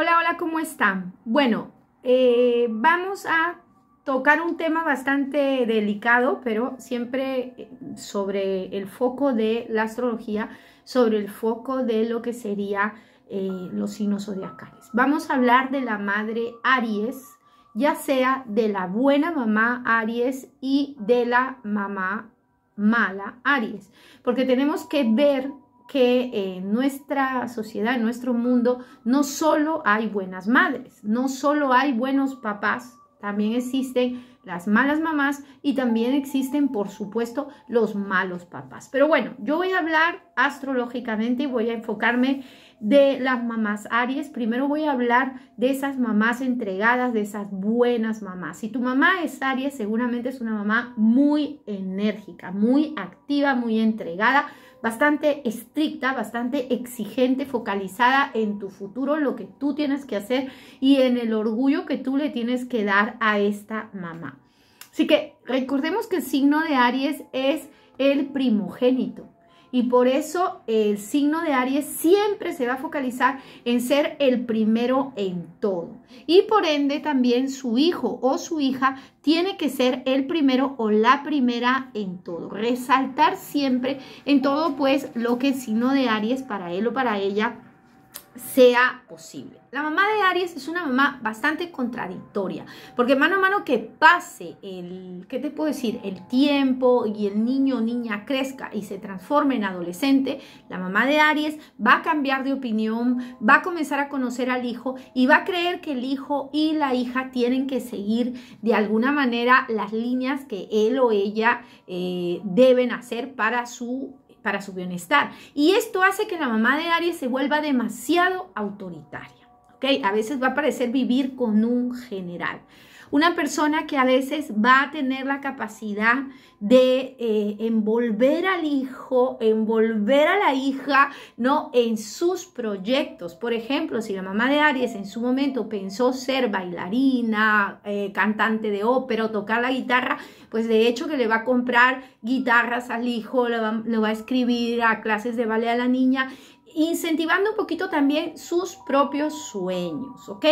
Hola, hola, ¿cómo están? Bueno, eh, vamos a tocar un tema bastante delicado, pero siempre eh, sobre el foco de la astrología, sobre el foco de lo que sería eh, los signos zodiacales. Vamos a hablar de la madre Aries, ya sea de la buena mamá Aries y de la mamá mala Aries, porque tenemos que ver que en eh, nuestra sociedad, en nuestro mundo, no solo hay buenas madres, no solo hay buenos papás, también existen las malas mamás y también existen, por supuesto, los malos papás. Pero bueno, yo voy a hablar astrológicamente y voy a enfocarme de las mamás Aries. Primero voy a hablar de esas mamás entregadas, de esas buenas mamás. Si tu mamá es Aries, seguramente es una mamá muy enérgica, muy activa, muy entregada bastante estricta, bastante exigente, focalizada en tu futuro, lo que tú tienes que hacer y en el orgullo que tú le tienes que dar a esta mamá. Así que recordemos que el signo de Aries es el primogénito. Y por eso el signo de Aries siempre se va a focalizar en ser el primero en todo. Y por ende también su hijo o su hija tiene que ser el primero o la primera en todo. Resaltar siempre en todo pues lo que el signo de Aries para él o para ella sea posible la mamá de Aries es una mamá bastante contradictoria, porque mano a mano que pase el, ¿qué te puedo decir? El tiempo y el niño o niña crezca y se transforme en adolescente, la mamá de Aries va a cambiar de opinión, va a comenzar a conocer al hijo y va a creer que el hijo y la hija tienen que seguir de alguna manera las líneas que él o ella eh, deben hacer para su para su bienestar. Y esto hace que la mamá de Aries se vuelva demasiado autoritaria. A veces va a parecer vivir con un general. Una persona que a veces va a tener la capacidad de eh, envolver al hijo, envolver a la hija, ¿no? En sus proyectos. Por ejemplo, si la mamá de Aries en su momento pensó ser bailarina, eh, cantante de ópera, o tocar la guitarra, pues de hecho que le va a comprar guitarras al hijo, le va, le va a escribir a clases de ballet a la niña incentivando un poquito también sus propios sueños, ¿ok?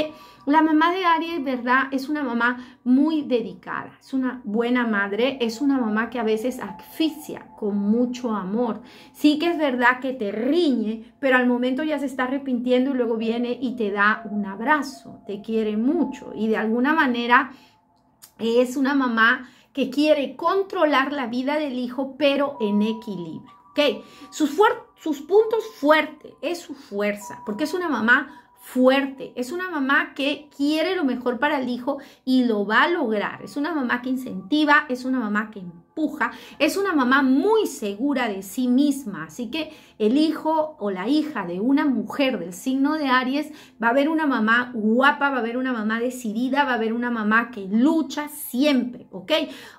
La mamá de Aries, ¿verdad? Es una mamá muy dedicada, es una buena madre, es una mamá que a veces asfixia con mucho amor. Sí que es verdad que te riñe, pero al momento ya se está arrepintiendo y luego viene y te da un abrazo, te quiere mucho y de alguna manera es una mamá que quiere controlar la vida del hijo, pero en equilibrio. ¿ok? Sus, sus puntos fuertes es su fuerza, porque es una mamá fuerte, es una mamá que quiere lo mejor para el hijo y lo va a lograr, es una mamá que incentiva, es una mamá que es una mamá muy segura de sí misma. Así que el hijo o la hija de una mujer del signo de Aries va a haber una mamá guapa, va a haber una mamá decidida, va a haber una mamá que lucha siempre, ¿ok?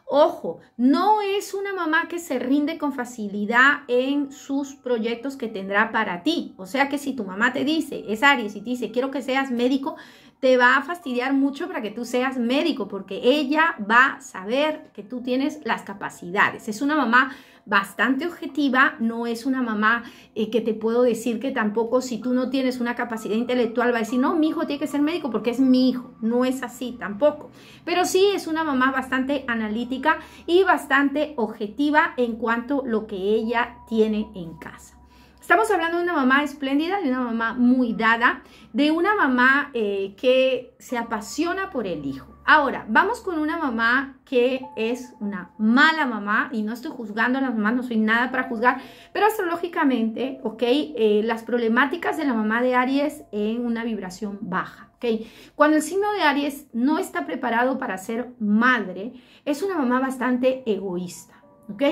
Ojo, no es una mamá que se rinde con facilidad en sus proyectos que tendrá para ti. O sea que si tu mamá te dice, es Aries, y te dice, quiero que seas médico, te va a fastidiar mucho para que tú seas médico, porque ella va a saber que tú tienes las capacidades. Es una mamá bastante objetiva, no es una mamá eh, que te puedo decir que tampoco si tú no tienes una capacidad intelectual va a decir, no, mi hijo tiene que ser médico porque es mi hijo, no es así tampoco. Pero sí es una mamá bastante analítica y bastante objetiva en cuanto a lo que ella tiene en casa. Estamos hablando de una mamá espléndida, de una mamá muy dada, de una mamá eh, que se apasiona por el hijo. Ahora, vamos con una mamá que es una mala mamá, y no estoy juzgando a las mamás, no soy nada para juzgar, pero astrológicamente, ¿ok? Eh, las problemáticas de la mamá de Aries en una vibración baja, ¿ok? Cuando el signo de Aries no está preparado para ser madre, es una mamá bastante egoísta.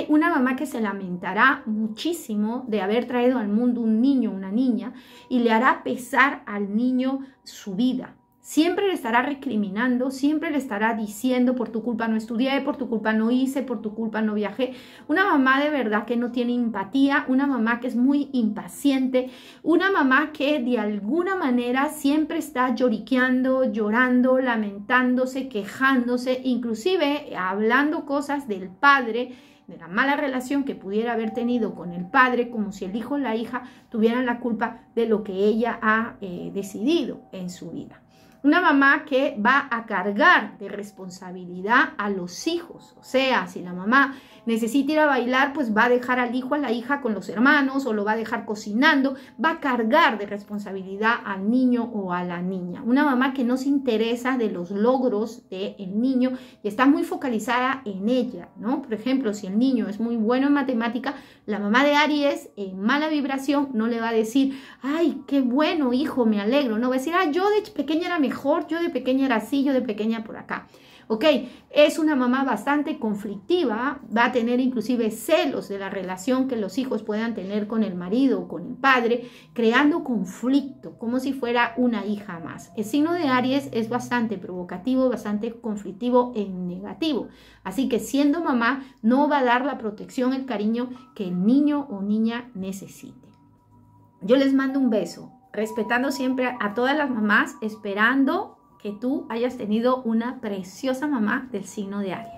Una mamá que se lamentará muchísimo de haber traído al mundo un niño, una niña, y le hará pesar al niño su vida. Siempre le estará recriminando, siempre le estará diciendo, por tu culpa no estudié, por tu culpa no hice, por tu culpa no viajé. Una mamá de verdad que no tiene empatía, una mamá que es muy impaciente, una mamá que de alguna manera siempre está lloriqueando, llorando, lamentándose, quejándose, inclusive hablando cosas del padre de la mala relación que pudiera haber tenido con el padre, como si el hijo o la hija tuvieran la culpa de lo que ella ha eh, decidido en su vida. Una mamá que va a cargar de responsabilidad a los hijos. O sea, si la mamá necesita ir a bailar, pues va a dejar al hijo, a la hija con los hermanos o lo va a dejar cocinando. Va a cargar de responsabilidad al niño o a la niña. Una mamá que no se interesa de los logros del niño y está muy focalizada en ella, ¿no? Por ejemplo, si el niño es muy bueno en matemática, la mamá de Aries en mala vibración no le va a decir, ay, qué bueno hijo, me alegro. No va a decir, ah, yo de pequeña era mi mejor, yo de pequeña era así, yo de pequeña por acá. ¿ok? Es una mamá bastante conflictiva, va a tener inclusive celos de la relación que los hijos puedan tener con el marido o con el padre, creando conflicto, como si fuera una hija más. El signo de Aries es bastante provocativo, bastante conflictivo en negativo, así que siendo mamá no va a dar la protección, el cariño que el niño o niña necesite. Yo les mando un beso, respetando siempre a todas las mamás, esperando que tú hayas tenido una preciosa mamá del signo de Aries.